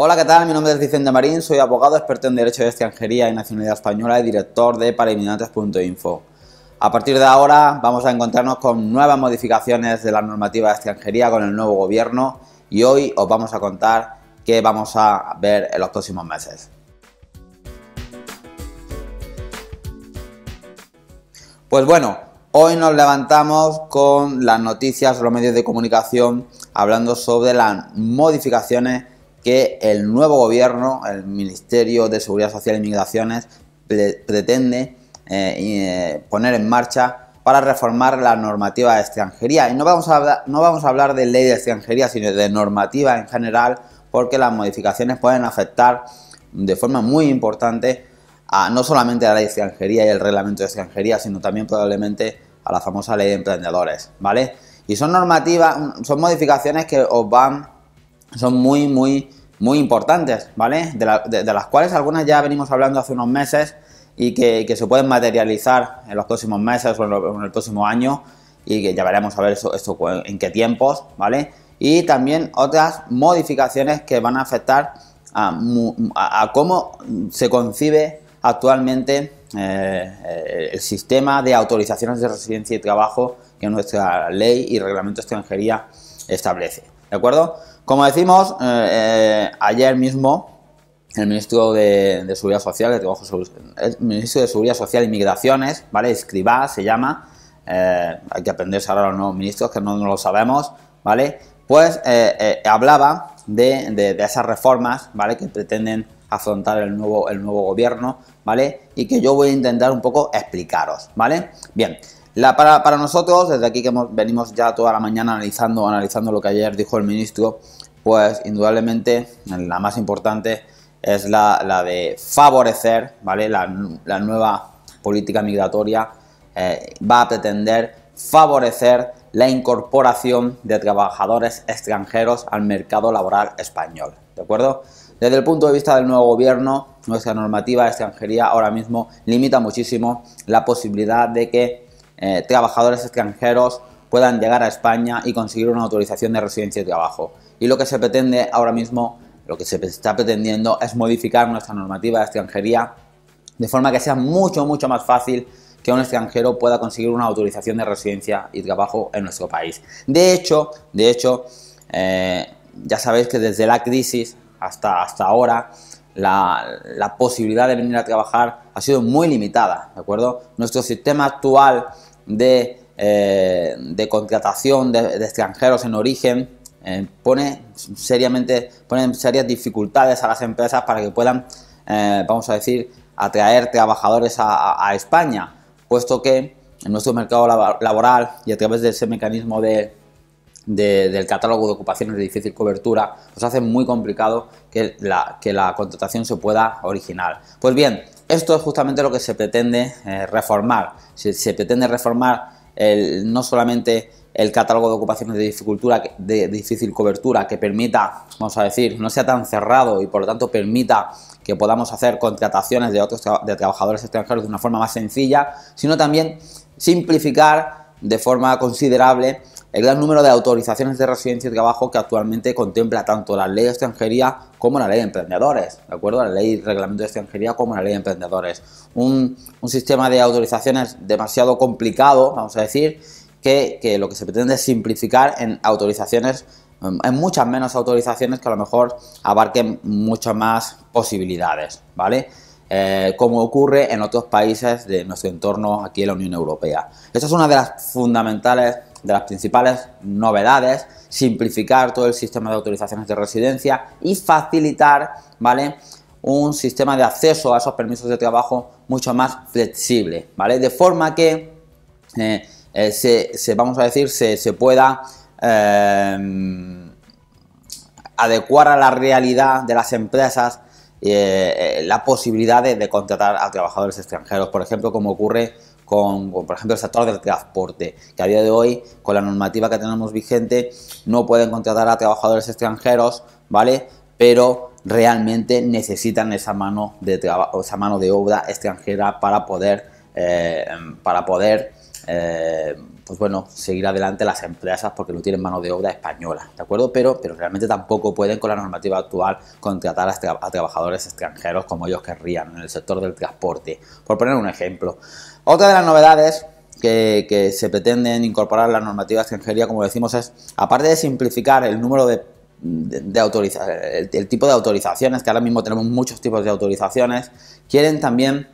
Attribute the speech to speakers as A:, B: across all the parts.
A: Hola, ¿qué tal? Mi nombre es Vicente Marín, soy abogado, experto en Derecho de Extranjería y Nacionalidad Española y director de Paraiminantes.info. A partir de ahora vamos a encontrarnos con nuevas modificaciones de la normativa de extranjería con el nuevo gobierno y hoy os vamos a contar qué vamos a ver en los próximos meses. Pues bueno, hoy nos levantamos con las noticias de los medios de comunicación hablando sobre las modificaciones el nuevo gobierno, el Ministerio de Seguridad Social y Inmigraciones pretende eh, eh, poner en marcha para reformar la normativa de extranjería. Y no vamos, a hablar, no vamos a hablar de ley de extranjería, sino de normativa en general, porque las modificaciones pueden afectar de forma muy importante a no solamente a la ley de extranjería y el reglamento de extranjería, sino también probablemente a la famosa ley de emprendedores, ¿vale? Y son normativas, son modificaciones que os van, son muy, muy muy importantes, ¿vale? De, las cuales algunas ya venimos hablando hace unos meses y que, se pueden materializar en los próximos meses o en, el próximo año y que ya veremos a ver esto en qué tiempos, ¿vale? Y también otras modificaciones que van a afectar a, cómo se concibe actualmente eh, el sistema de autorizaciones de residencia y trabajo que nuestra ley y reglamento de extranjería establece. ¿De acuerdo? Como decimos, eh, eh, ayer mismo el ministro de, Seguridad Social, el ministro de Seguridad Social y Migraciones, ¿vale? Escribá se llama, eh, hay que aprenderse ahora los nuevos ministros que no, lo sabemos, ¿vale? Pues hablaba de, esas reformas, ¿vale? Que pretenden afrontar el nuevo, el nuevo gobierno, ¿vale? Y que yo voy a intentar un poco explicaros, ¿vale? Bien, para, nosotros, desde aquí que venimos ya toda la mañana analizando, analizando lo que ayer dijo el ministro, pues indudablemente la más importante es la, de favorecer, ¿vale? La, nueva política migratoria eh, va a pretender favorecer la incorporación de trabajadores extranjeros al mercado laboral español, ¿de acuerdo? Desde el punto de vista del nuevo gobierno, nuestra normativa de extranjería ahora mismo limita muchísimo la posibilidad de que eh, trabajadores extranjeros puedan llegar a España y conseguir una autorización de residencia y trabajo. Y lo que se pretende ahora mismo, lo que se está pretendiendo es modificar nuestra normativa de extranjería de forma que sea mucho, mucho más fácil que un extranjero pueda conseguir una autorización de residencia y trabajo en nuestro país. De hecho, de hecho, eh, ya sabéis que desde la crisis hasta, hasta ahora la, posibilidad de venir a trabajar ha sido muy limitada, ¿de acuerdo? Nuestro sistema actual de, eh, contratación de, extranjeros en origen eh, pone seriamente, pone serias dificultades a las empresas para que puedan, eh, vamos a decir, atraer trabajadores a, a España, puesto que en nuestro mercado laboral y a través de ese mecanismo de, del catálogo de ocupaciones de difícil cobertura, nos hace muy complicado que la, que la contratación se pueda originar. Pues bien, esto es justamente lo que se pretende eh, reformar. Se, pretende reformar no solamente el catálogo de ocupaciones de, de difícil cobertura que permita, vamos a decir, no sea tan cerrado y por lo tanto permita que podamos hacer contrataciones de otros de trabajadores extranjeros de una forma más sencilla, sino también simplificar de forma considerable el gran número de autorizaciones de residencia y trabajo que actualmente contempla tanto la ley de extranjería como la ley de emprendedores, ¿de acuerdo? La ley reglamento de extranjería como la ley de emprendedores. Un, sistema de autorizaciones demasiado complicado, vamos a decir, que, lo que se pretende es simplificar en autorizaciones mm, en muchas menos autorizaciones que a lo mejor abarquen muchas más posibilidades, ¿vale? Eh, como ocurre en otros países de nuestro entorno aquí en la Unión Europea. Esta es una de las fundamentales de las principales novedades, simplificar todo el sistema de autorizaciones de residencia y facilitar, ¿vale? Un sistema de acceso a esos permisos de trabajo mucho más flexible, ¿vale? De forma que eh, eh, se, vamos a decir, se, pueda eh, adecuar a la realidad de las empresas la posibilidad de contratar a trabajadores extranjeros, por ejemplo, como ocurre con, por ejemplo, el sector del transporte, que a día de hoy, con la normativa que tenemos vigente, no pueden contratar a trabajadores extranjeros, ¿vale? Pero realmente necesitan esa mano de, esa mano de obra extranjera para poder, eh, para poder eh, pues bueno, seguir adelante las empresas porque no tienen mano de obra española, ¿de acuerdo? Pero, pero realmente tampoco pueden con la normativa actual contratar a, este, trabajadores extranjeros como ellos querrían en el sector del transporte, por poner un ejemplo. Otra de las novedades que, se pretenden incorporar la normativa extranjería, como decimos, es, aparte de simplificar el número de, el, tipo de autorizaciones, que ahora mismo tenemos muchos tipos de autorizaciones, quieren también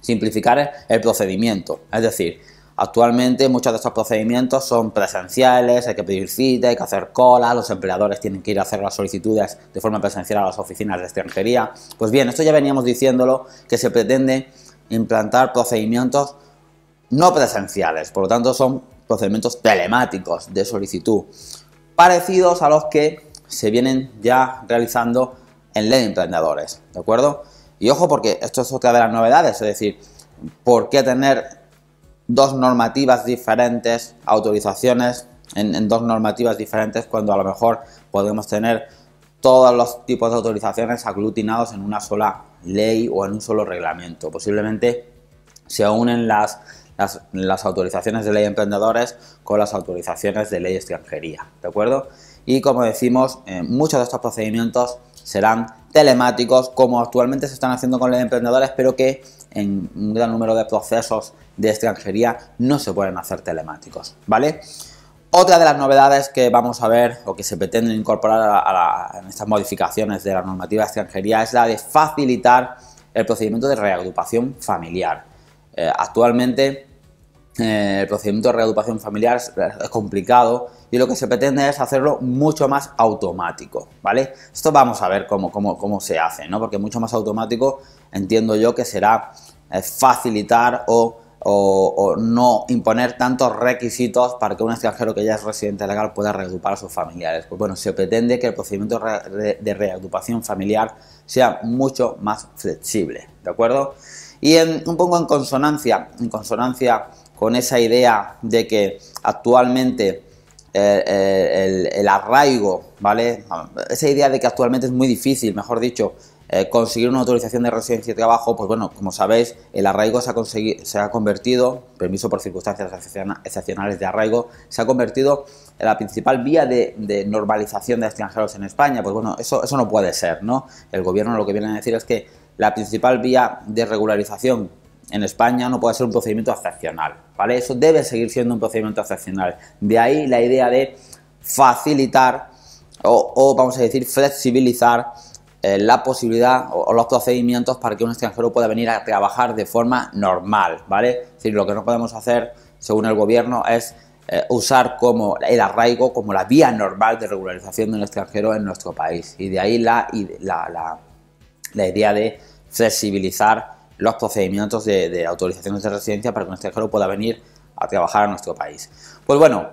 A: simplificar el procedimiento. Es decir, Actualmente muchos de estos procedimientos son presenciales, hay que pedir cita, hay que hacer cola, los empleadores tienen que ir a hacer las solicitudes de forma presencial a las oficinas de extranjería. Pues bien, esto ya veníamos diciéndolo, que se pretende implantar procedimientos no presenciales, por lo tanto son procedimientos telemáticos de solicitud, parecidos a los que se vienen ya realizando en ley de emprendedores, ¿de acuerdo? Y ojo porque esto es otra de las novedades, es decir, ¿por qué tener dos normativas diferentes, autorizaciones en, dos normativas diferentes cuando a lo mejor podemos tener todos los tipos de autorizaciones aglutinados en una sola ley o en un solo reglamento. Posiblemente se unen las, las, autorizaciones de ley de emprendedores con las autorizaciones de ley extranjería, ¿de acuerdo? Y como decimos, eh, muchos de estos procedimientos serán telemáticos, como actualmente se están haciendo con los emprendedores, pero que en un gran número de procesos de extranjería no se pueden hacer telemáticos, ¿vale? Otra de las novedades que vamos a ver o que se pretende incorporar a, en estas modificaciones de la normativa de extranjería es la de facilitar el procedimiento de reagrupación familiar. Eh, actualmente eh, el procedimiento de reagrupación familiar es, complicado y lo que se pretende es hacerlo mucho más automático, ¿vale? Esto vamos a ver cómo, cómo, se hace, ¿no? Porque mucho más automático entiendo yo que será eh, facilitar o, no imponer tantos requisitos para que un extranjero que ya es residente legal pueda reagrupar a sus familiares. Pues bueno, se pretende que el procedimiento de reagrupación familiar sea mucho más flexible, ¿de acuerdo? Y un poco en consonancia, en consonancia con esa idea de que actualmente eh, eh, el, el, arraigo, ¿vale? Ah, esa idea de que actualmente es muy difícil, mejor dicho, eh, conseguir una autorización de residencia y trabajo, pues bueno, como sabéis, el arraigo se ha, se ha convertido, permiso por circunstancias excepcionales de arraigo, se ha convertido en la principal vía de, normalización de extranjeros en España. Pues bueno, eso, eso no puede ser, ¿no? El gobierno lo que viene a decir es que la principal vía de regularización en España no puede ser un procedimiento excepcional, ¿vale? Eso debe seguir siendo un procedimiento excepcional. De ahí la idea de facilitar o vamos a decir, flexibilizar eh, la posibilidad o, los procedimientos para que un extranjero pueda venir a trabajar de forma normal, ¿vale? Es decir, lo que no podemos hacer, según el gobierno, es eh, usar como el arraigo como la vía normal de regularización de un extranjero en nuestro país. Y de ahí la, la, la, idea de flexibilizar los procedimientos de, de autorizaciones de residencia para que un extranjero pueda venir a trabajar a nuestro país. Pues bueno,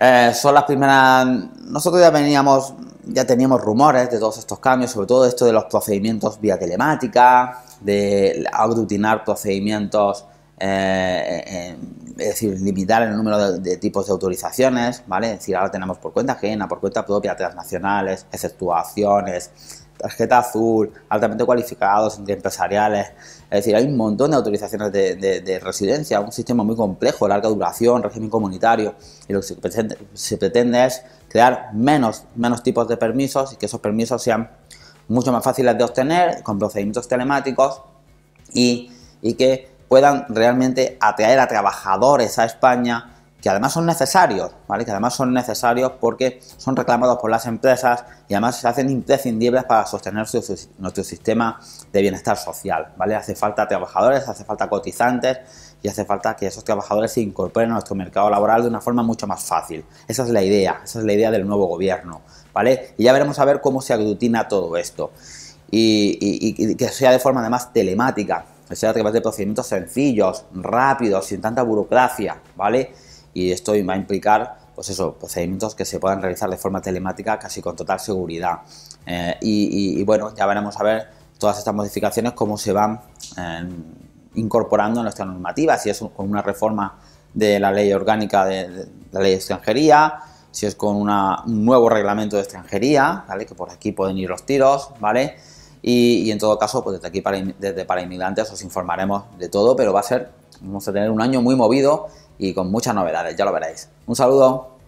A: eh, son las primeras. Nosotros ya veníamos, ya teníamos rumores de todos estos cambios, sobre todo esto de los procedimientos vía telemática, de aglutinar procedimientos, eh, eh, es decir, limitar el número de, tipos de autorizaciones, ¿vale? Es decir, ahora tenemos por cuenta ajena, por cuenta propia, transnacionales, exceptuaciones, tarjeta azul, altamente cualificados, empresariales. Es decir, hay un montón de autorizaciones de, residencia, un sistema muy complejo, larga duración, régimen comunitario. Y lo que se pretende, es crear menos, menos tipos de permisos y que esos permisos sean mucho más fáciles de obtener, con procedimientos telemáticos y, y que puedan realmente atraer a trabajadores a España que además son necesarios, ¿vale? Que además son necesarios porque son reclamados por las empresas y además se hacen imprescindibles para sostener nuestro sistema de bienestar social, ¿vale? Hace falta trabajadores, hace falta cotizantes y hace falta que esos trabajadores se incorporen a nuestro mercado laboral de una forma mucho más fácil. Esa es la idea, esa es la idea del nuevo gobierno, ¿vale? Y ya veremos a ver cómo se aglutina todo esto y, y que sea de forma además telemática, que sea a través de procedimientos sencillos, rápidos, sin tanta burocracia, ¿vale? y esto va a implicar pues eso, procedimientos que se puedan realizar de forma telemática casi con total seguridad. Eh, y, bueno, ya veremos a ver todas estas modificaciones cómo se van eh, incorporando en nuestra normativa, si es con una reforma de la ley orgánica de, la ley de extranjería, si es con un nuevo reglamento de extranjería, ¿vale? Que por aquí pueden ir los tiros, ¿vale? Y, en todo caso, pues desde aquí desde para inmigrantes os informaremos de todo, pero va a ser, vamos a tener un año muy movido y con muchas novedades, ya lo veréis. Un saludo.